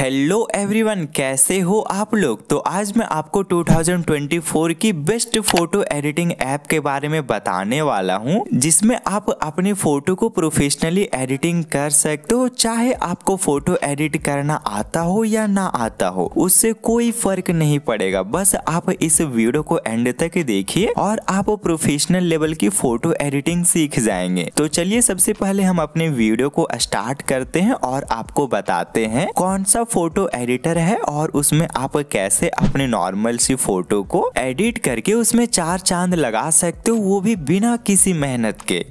hello everyone कैसे हो आप लोग तो आज मैं आपको 2024 की बेस्ट फोटो एडिटिंग ऐप के बारे में बताने वाला हूं जिसमें आप अपनी फोटो को प्रोफेशनली एडिटिंग कर सकते हो चाहे आपको फोटो एडिट करना आता हो या ना आता हो उससे कोई फर्क नहीं पड़ेगा बस आप इस वीडियो को एंड तक देखिए और आप प्रोफेशनल लेवल की फोटो एडिटिंग सीख जाएंगे तो चलिए सबसे पहले हम अपने वीडियो को स्टार्ट करते हैं और आपको बताते हैं कौन सा फोटो एडिटर है और उसमें आप कैसे अपने नॉर्मल सी फोटो को एडिट करके उसमें चार चांद लगा सकते हो वो भी बिना किसी मेहनत के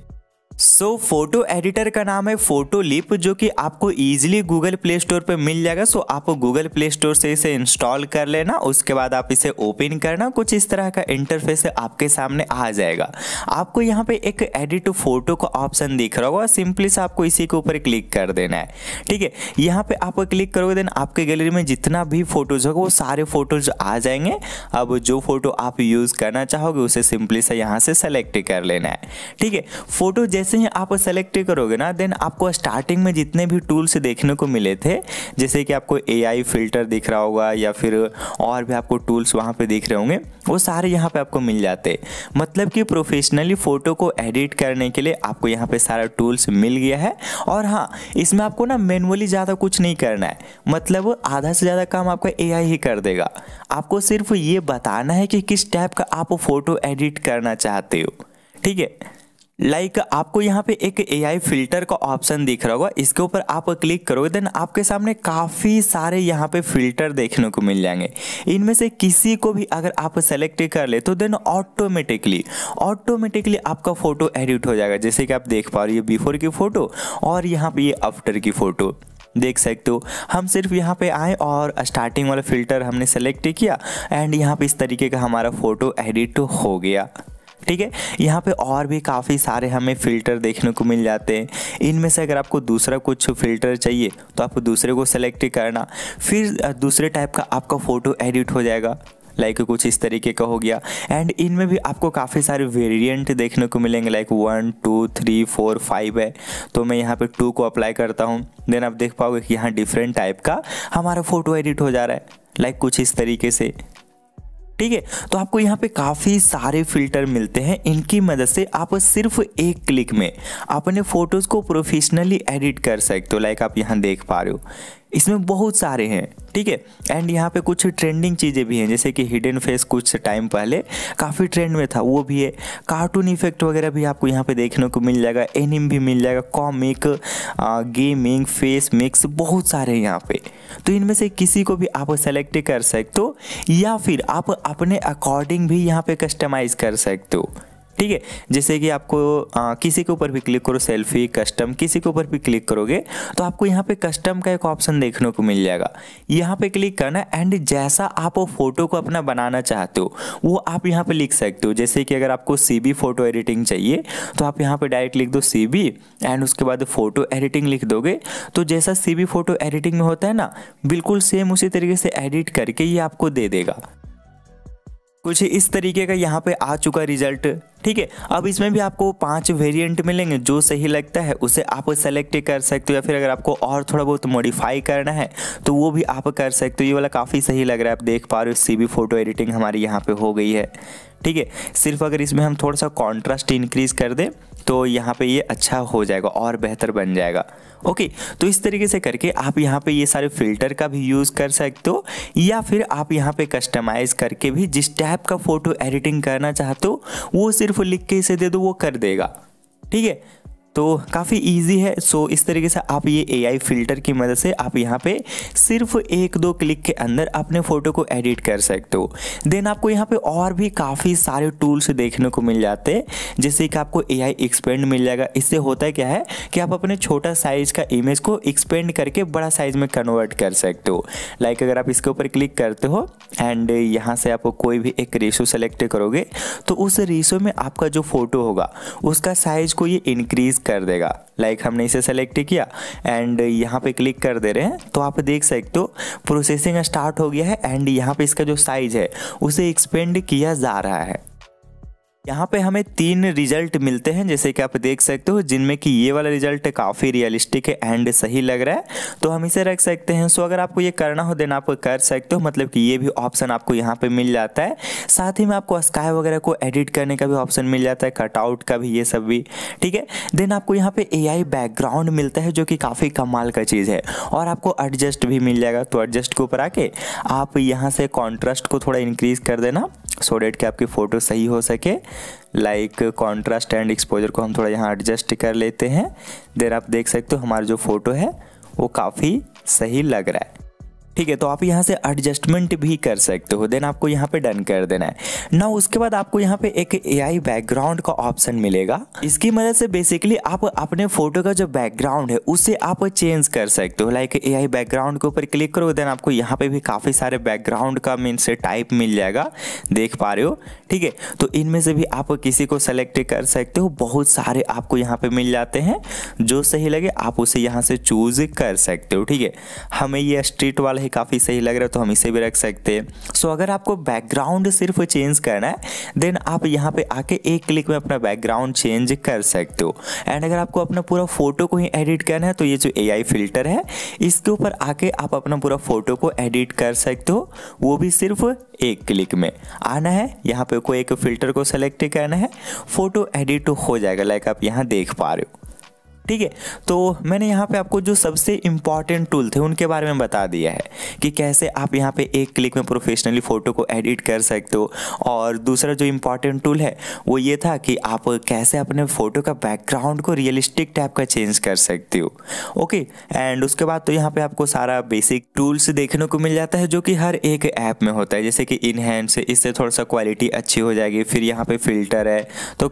सो फोटो एडिटर का नाम है फोटो लिप जो कि आपको ईजिली गूगल प्ले स्टोर पर मिल जाएगा सो आप गूगल प्ले स्टोर से इसे इंस्टॉल कर लेना उसके बाद आप इसे ओपन करना कुछ इस तरह का इंटरफेस आपके सामने आ जाएगा आपको यहाँ पे एक एडिट फोटो का ऑप्शन दिख रहा होगा सिंपली से आपको इसी के ऊपर क्लिक कर देना है ठीक है यहाँ पे आप क्लिक करोगे देन आपके गैलरी में जितना भी फोटोज होगा वो सारे फोटोज आ जाएंगे अब जो फोटो आप यूज़ करना चाहोगे उसे सिंपली से यहाँ से सेलेक्ट कर लेना है ठीक है फोटो जैसे जैसे ही आप सेलेक्ट करोगे ना देन आपको स्टार्टिंग में जितने भी टूल्स देखने को मिले थे जैसे कि आपको ए फिल्टर दिख रहा होगा या फिर और भी आपको टूल्स वहाँ पर दिख रहे होंगे वो सारे यहाँ पर आपको मिल जाते मतलब कि प्रोफेशनली फ़ोटो को एडिट करने के लिए आपको यहाँ पर सारा टूल्स मिल गया है और हाँ इसमें आपको ना मैनुअली ज़्यादा कुछ नहीं करना है मतलब आधा से ज़्यादा काम आपका ए ही कर देगा आपको सिर्फ ये बताना है कि किस टाइप का आप फ़ोटो एडिट करना चाहते हो ठीक है लाइक like, आपको यहाँ पे एक एआई फिल्टर का ऑप्शन दिख रहा होगा इसके ऊपर आप क्लिक करोगे देन आपके सामने काफ़ी सारे यहाँ पे फिल्टर देखने को मिल जाएंगे इनमें से किसी को भी अगर आप सेलेक्ट कर ले तो देन ऑटोमेटिकली ऑटोमेटिकली आपका फ़ोटो एडिट हो जाएगा जैसे कि आप देख पा रहे हो ये बिफोर की फ़ोटो और यहाँ पे ये आफ्टर की फ़ोटो देख सकते हो हम सिर्फ यहाँ पे आए और स्टार्टिंग वाला फ़िल्टर हमने सेलेक्ट किया एंड यहाँ पे इस तरीके का हमारा फ़ोटो एडिट हो गया ठीक है यहाँ पे और भी काफ़ी सारे हमें फ़िल्टर देखने को मिल जाते हैं इनमें से अगर आपको दूसरा कुछ फ़िल्टर चाहिए तो आपको दूसरे को सेलेक्ट करना फिर दूसरे टाइप का आपका फ़ोटो एडिट हो जाएगा लाइक like कुछ इस तरीके का हो गया एंड इनमें भी आपको काफ़ी सारे वेरिएंट देखने को मिलेंगे like one two three four five है तो मैं यहाँ पे टू को अप्लाई करता हूँ देन आप देख पाओगे कि यहाँ डिफरेंट टाइप का हमारा फ़ोटो एडिट हो जा रहा है लाइक like कुछ इस तरीके से ठीक है तो आपको यहाँ पे काफ़ी सारे फिल्टर मिलते हैं इनकी मदद से आप सिर्फ एक क्लिक में अपने फ़ोटोज़ को प्रोफेशनली एडिट कर सकते हो लाइक आप यहाँ देख पा रहे हो इसमें बहुत सारे हैं ठीक है एंड यहाँ पे कुछ ट्रेंडिंग चीज़ें भी हैं जैसे कि हिडन फेस कुछ टाइम पहले काफ़ी ट्रेंड में था वो भी है कार्टून इफेक्ट वगैरह भी आपको यहाँ पे देखने को मिल जाएगा एनिम भी मिल जाएगा कॉमिक गेमिंग फेस मिक्स बहुत सारे हैं यहाँ पे तो इनमें से किसी को भी आप सेलेक्ट कर सकते हो या फिर आप अपने अकॉर्डिंग भी यहाँ पर कस्टमाइज़ कर सकते हो ठीक है जैसे कि आपको आ, किसी के ऊपर भी क्लिक करो सेल्फी कस्टम किसी के ऊपर भी क्लिक करोगे तो आपको यहाँ पे कस्टम का एक ऑप्शन देखने को मिल जाएगा यहाँ पे क्लिक करना एंड जैसा आप वो फोटो को अपना बनाना चाहते हो वो आप यहाँ पे लिख सकते हो जैसे कि अगर आपको सी फोटो एडिटिंग चाहिए तो आप यहाँ पर डायरेक्ट लिख दो सी एंड उसके बाद फोटो एडिटिंग लिख दोगे तो जैसा सी फोटो एडिटिंग में होता है ना बिल्कुल सेम उसी तरीके से एडिट करके ये आपको दे देगा कुछ इस तरीके का यहाँ पे आ चुका रिजल्ट ठीक है अब इसमें भी आपको पांच वेरिएंट मिलेंगे जो सही लगता है उसे आप सेलेक्ट कर सकते हो या फिर अगर आपको और थोड़ा बहुत मॉडिफाई करना है तो वो भी आप कर सकते हो ये वाला काफ़ी सही लग रहा है आप देख पा रहे हो सी भी फोटो एडिटिंग हमारी यहाँ पे हो गई है ठीक है सिर्फ अगर इसमें हम थोड़ा सा कॉन्ट्रास्ट इंक्रीज़ कर दें तो यहाँ पे ये अच्छा हो जाएगा और बेहतर बन जाएगा ओके तो इस तरीके से करके आप यहाँ पे ये सारे फिल्टर का भी यूज़ कर सकते हो या फिर आप यहाँ पे कस्टमाइज़ करके भी जिस टाइप का फ़ोटो एडिटिंग करना चाहते हो वो सिर्फ लिख के इसे दे दो वो कर देगा ठीक है तो काफ़ी ईजी है सो इस तरीके से आप ये एआई फिल्टर की मदद से आप यहाँ पे सिर्फ एक दो क्लिक के अंदर अपने फ़ोटो को एडिट कर सकते हो देन आपको यहाँ पे और भी काफ़ी सारे टूल्स देखने को मिल जाते हैं जैसे कि आपको ए आई एक्सपेंड मिल जाएगा इससे होता क्या है कि आप अपने छोटा साइज़ का इमेज को एक्सपेंड करके बड़ा साइज़ में कन्वर्ट कर सकते हो लाइक अगर आप इसके ऊपर क्लिक करते हो एंड यहाँ से आप कोई भी एक रेशो सेलेक्ट करोगे तो उस रेशो में आपका जो फ़ोटो होगा उसका साइज़ को ये इंक्रीज़ कर देगा लाइक like हमने इसे सेलेक्ट किया एंड यहाँ पे क्लिक कर दे रहे हैं तो आप देख सकते हो प्रोसेसिंग स्टार्ट हो गया है एंड यहाँ पे इसका जो साइज है उसे एक्सपेंड किया जा रहा है यहाँ पे हमें तीन रिजल्ट मिलते हैं जैसे कि आप देख सकते हो जिनमें कि ये वाला रिजल्ट काफ़ी रियलिस्टिक है एंड सही लग रहा है तो हम इसे रख सकते हैं सो अगर आपको ये करना हो देन आप कर सकते हो मतलब कि ये भी ऑप्शन आपको यहाँ पे मिल जाता है साथ ही में आपको स्काई वगैरह को एडिट करने का भी ऑप्शन मिल जाता है कटआउट का भी ये सब भी ठीक है देन आपको यहाँ पर ए बैकग्राउंड मिलता है जो कि काफ़ी कमाल का चीज़ है और आपको एडजस्ट भी मिल जाएगा तो एडजस्ट के ऊपर आके आप यहाँ से कॉन्ट्रास्ट को थोड़ा इंक्रीज़ कर देना सो डेट कि आपकी फ़ोटो सही हो सके लाइक कॉन्ट्रास्ट एंड एक्सपोजर को हम थोड़ा यहाँ एडजस्ट कर लेते हैं देर आप देख सकते हो हमारा जो फ़ोटो है वो काफ़ी सही लग रहा है ठीक है तो आप यहाँ से एडजस्टमेंट भी कर सकते हो देन आपको यहाँ पे डन कर देना है ना उसके बाद आपको यहाँ पे एक ए बैकग्राउंड का ऑप्शन मिलेगा इसकी मदद से बेसिकली आप अपने फोटो का जो बैकग्राउंड है उसे आप चेंज कर सकते हो लाइक ए आई बैकग्राउंड के ऊपर क्लिक करो देन आपको यहाँ पे भी काफ़ी सारे बैकग्राउंड का मीन से टाइप मिल जाएगा देख पा रहे हो ठीक है तो इनमें से भी आप किसी को सेलेक्ट कर सकते हो बहुत सारे आपको यहाँ पे मिल जाते हैं जो सही लगे आप उसे यहाँ से चूज कर सकते हो ठीक है हमें ये स्ट्रीट वाला ये काफ़ी सही लग रहा है तो हम इसे भी रख सकते हैं सो so, अगर आपको बैकग्राउंड सिर्फ चेंज करना है देन आप यहाँ पे आके एक क्लिक में अपना बैकग्राउंड चेंज कर सकते हो एंड अगर आपको अपना पूरा फोटो को ही एडिट करना है तो ये जो ए फिल्टर है इसके ऊपर आके आप अपना पूरा फोटो को एडिट कर सकते हो वो भी सिर्फ एक क्लिक में आना है यहाँ पे कोई एक फिल्टर को सेलेक्ट करना है फोटो एडिट हो जाएगा लाइक आप यहाँ देख पा रहे हो ठीक है तो मैंने यहाँ पे आपको जो सबसे इम्पॉर्टेंट टूल थे उनके बारे में बता दिया है कि कैसे आप यहाँ पे एक क्लिक में प्रोफेशनली फ़ोटो को एडिट कर सकते हो और दूसरा जो इम्पॉर्टेंट टूल है वो ये था कि आप कैसे अपने फ़ोटो का बैकग्राउंड को रियलिस्टिक टाइप का चेंज कर सकते हो ओके एंड उसके बाद तो यहाँ पे आपको सारा बेसिक टूल्स देखने को मिल जाता है जो कि हर एक ऐप में होता है जैसे कि से इससे थोड़ा सा क्वालिटी अच्छी हो जाएगी फिर यहाँ पे फिल्टर है तो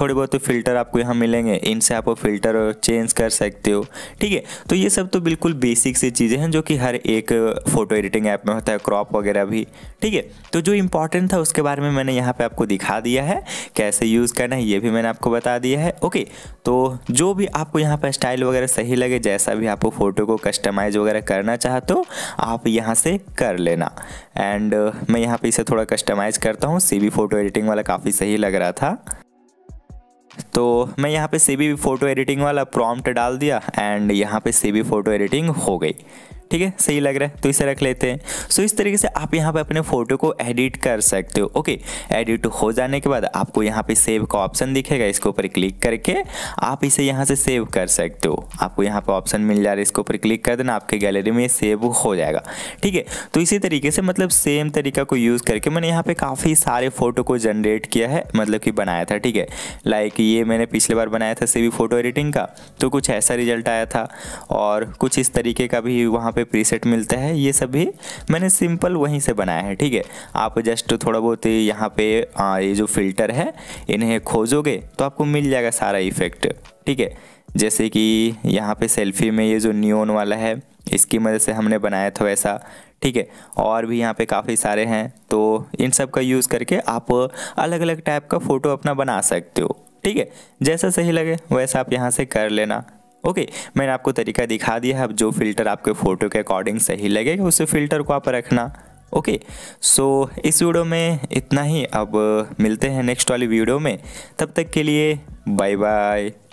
थोड़े बहुत फिल्टर तो आपको यहाँ मिलेंगे इनसे आपको फिल्टर चेंज कर सकते हो ठीक है तो ये सब तो बिल्कुल बेसिक सी चीज़ें हैं जो कि हर एक फ़ोटो एडिटिंग ऐप में होता है क्रॉप वगैरह भी ठीक है तो जो इंपॉर्टेंट था उसके बारे में मैंने यहाँ पे आपको दिखा दिया है कैसे यूज़ करना है ये भी मैंने आपको बता दिया है ओके तो जो भी आपको यहाँ पर स्टाइल वगैरह सही लगे जैसा भी आपको फ़ोटो को कस्टमाइज़ वगैरह करना चाहते हो आप यहाँ से कर लेना एंड मैं यहाँ पर इसे थोड़ा कस्टमाइज़ करता हूँ सी फ़ोटो एडिटिंग वाला काफ़ी सही लग रहा था तो मैं यहाँ पे सी बी फोटो एडिटिंग वाला प्रॉम्प्ट डाल दिया एंड यहाँ पे सी बी फोटो एडिटिंग हो गई ठीक है सही लग रहा है तो इसे रख लेते हैं सो इस तरीके से आप यहाँ पे अपने फोटो को एडिट कर सकते हो ओके एडिट हो जाने के बाद आपको यहाँ पे सेव का ऑप्शन दिखेगा इसके ऊपर क्लिक करके आप इसे यहाँ से सेव कर सकते हो आपको यहाँ पर ऑप्शन मिल जा रहा है इसके ऊपर क्लिक कर देना आपके गैलरी में सेव हो जाएगा ठीक है तो इसी तरीके से मतलब सेम तरीका को यूज़ करके मैंने यहाँ पे काफ़ी सारे फ़ोटो को जनरेट किया है मतलब कि बनाया था ठीक है लाइक ये मैंने पिछले बार बनाया था सेवी फ़ोटो एडिटिंग का तो कुछ ऐसा रिजल्ट आया था और कुछ इस तरीके का भी वहाँ पे प्रीसेट मिलता है ये सभी मैंने सिंपल वहीं से बनाया है ठीक है आप जस्ट थोड़ा बहुत यहाँ पे आ, ये जो फिल्टर है इन्हें खोजोगे तो आपको मिल जाएगा सारा इफेक्ट ठीक है जैसे कि यहाँ पे सेल्फी में ये जो न्योन वाला है इसकी मदद से हमने बनाया था वैसा ठीक है और भी यहाँ पे काफ़ी सारे हैं तो इन सब का यूज़ करके आप अलग अलग टाइप का फ़ोटो अपना बना सकते हो ठीक है जैसा सही लगे वैसा आप यहाँ से कर लेना ओके मैंने आपको तरीका दिखा दिया है अब जो फिल्टर आपके फ़ोटो के अकॉर्डिंग सही लगेगा उस फिल्टर को आप रखना ओके सो इस वीडियो में इतना ही अब मिलते हैं नेक्स्ट वाली वीडियो में तब तक के लिए बाय बाय